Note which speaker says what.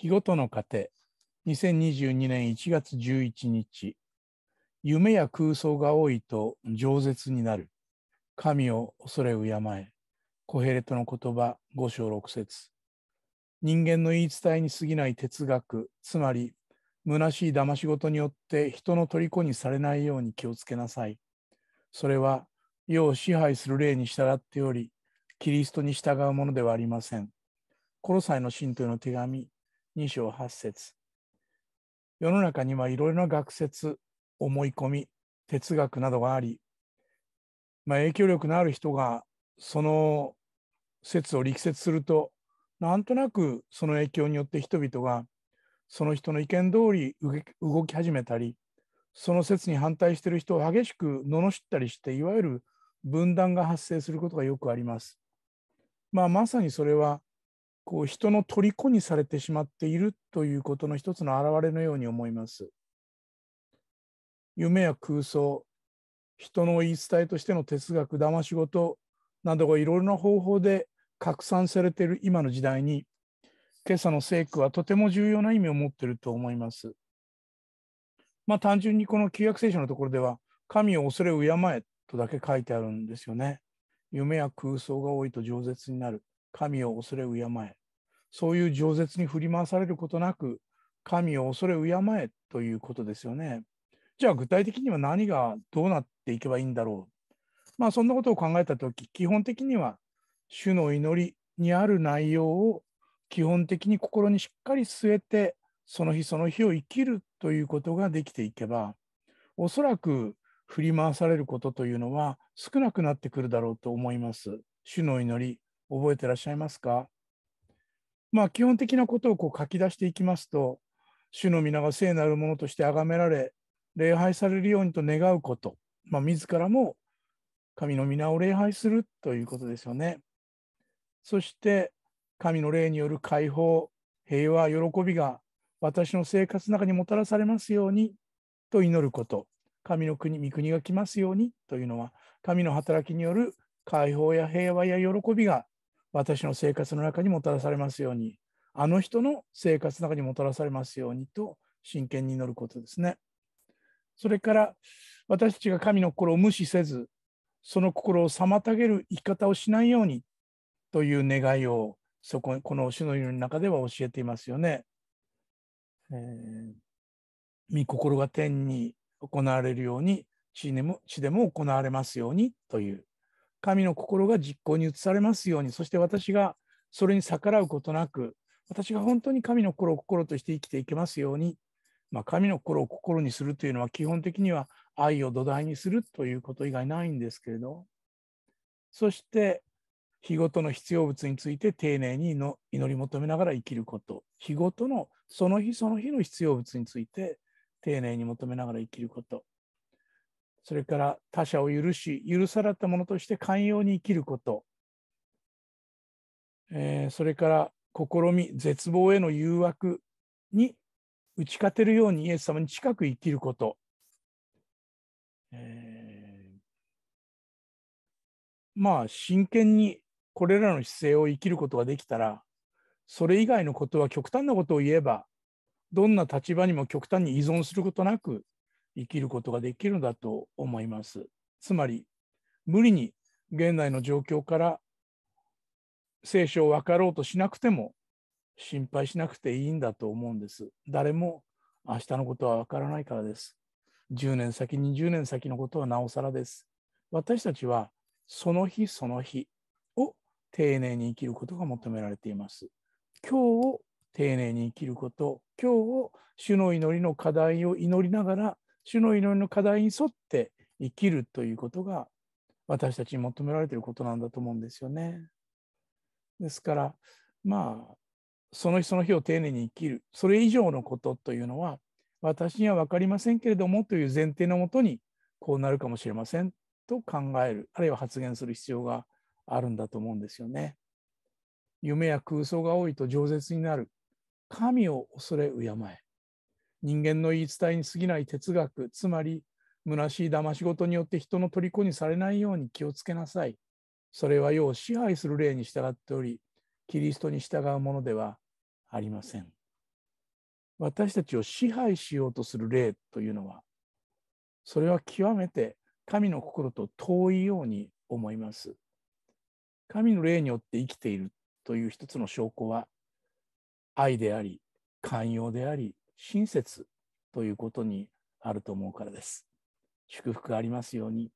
Speaker 1: 日ごとの糧2022年1月11日夢や空想が多いと饒舌になる神を恐れ敬えコヘレトの言葉5章6節人間の言い伝えに過ぎない哲学つまり虚しい騙し事によって人の虜にされないように気をつけなさいそれは世を支配する霊に従っておりキリストに従うものではありませんコロサイの信徒への手紙2章8節世の中にはいろいろな学説、思い込み、哲学などがあり、まあ、影響力のある人がその説を力説すると、なんとなくその影響によって人々がその人の意見通り動き始めたり、その説に反対している人を激しく罵ったりして、いわゆる分断が発生することがよくあります。まあ、まさにそれはこう人の虜にされてしまっているということの一つの表れのように思います。夢や空想、人の言い伝えとしての哲学、騙し事などがいろいろな方法で拡散されている今の時代に、今朝の聖句はとても重要な意味を持っていると思います。まあ単純にこの旧約聖書のところでは、神を恐れ敬えとだけ書いてあるんですよね。夢や空想が多いと饒舌になる。神を恐れ敬え。そういう饒舌に振り回されることなく、神を恐れ敬えということですよね。じゃあ具体的には何がどうなっていけばいいんだろう。まあそんなことを考えたとき、基本的には主の祈りにある内容を基本的に心にしっかり据えて、その日その日を生きるということができていけば、おそらく振り回されることというのは少なくなってくるだろうと思います。主の祈り、覚えてらっしゃいますかまあ、基本的なことをこう書き出していきますと、主の皆が聖なるものとして崇められ、礼拝されるようにと願うこと、まあ、自らも神の皆を礼拝するということですよね。そして、神の霊による解放、平和、喜びが私の生活の中にもたらされますようにと祈ること、神の国、御国が来ますようにというのは、神の働きによる解放や平和や喜びが私の生活の中にもたらされますように、あの人の生活の中にもたらされますようにと真剣に祈ることですね。それから私たちが神の心を無視せず、その心を妨げる生き方をしないようにという願いをそここの主の祈りの中では教えていますよね。えー、御心が天に行われるように地でも地でも行われますようにという神の心が実行に移されますように、そして私がそれに逆らうことなく、私が本当に神の心を心として生きていけますように、まあ、神の心を心にするというのは基本的には愛を土台にするということ以外ないんですけれど、そして日ごとの必要物について丁寧にの祈り求めながら生きること、日ごとのその日その日の必要物について丁寧に求めながら生きること、それから他者を許し、許されたものとして寛容に生きること、えー、それから試み、絶望への誘惑に打ち勝てるようにイエス様に近く生きること、えー、まあ真剣にこれらの姿勢を生きることができたらそれ以外のことは極端なことを言えばどんな立場にも極端に依存することなく生きることができるんだと思います。つまり無理に現代の状況から聖書を分かろうとしなくても心配しなくていいんだと思うんです。誰も明日のことは分からないからです。10年先、20年先のことはなおさらです。私たちはその日その日を丁寧に生きることが求められています。今日を丁寧に生きること、今日を主の祈りの課題を祈りながら主の祈りの課題に沿って生きるということが私たちに求められていることなんだと思うんですよね。ですからまあその日その日を丁寧に生きるそれ以上のことというのは私には分かりませんけれどもという前提のもとにこうなるかもしれませんと考えるあるいは発言する必要があるんだと思うんですよね。夢や空想が多いと饒舌になる神を恐れ敬え人間の言い伝えに過ぎない哲学つまり虚しい騙し事によって人の虜にされないように気をつけなさいそれは要支配する例に従っておりキリストに従うものではありません私たちを支配しようとする例というのはそれは極めて神の心と遠いように思います神の霊によって生きているという一つの証拠は愛であり寛容であり親切ということにあると思うからです。祝福ありますように。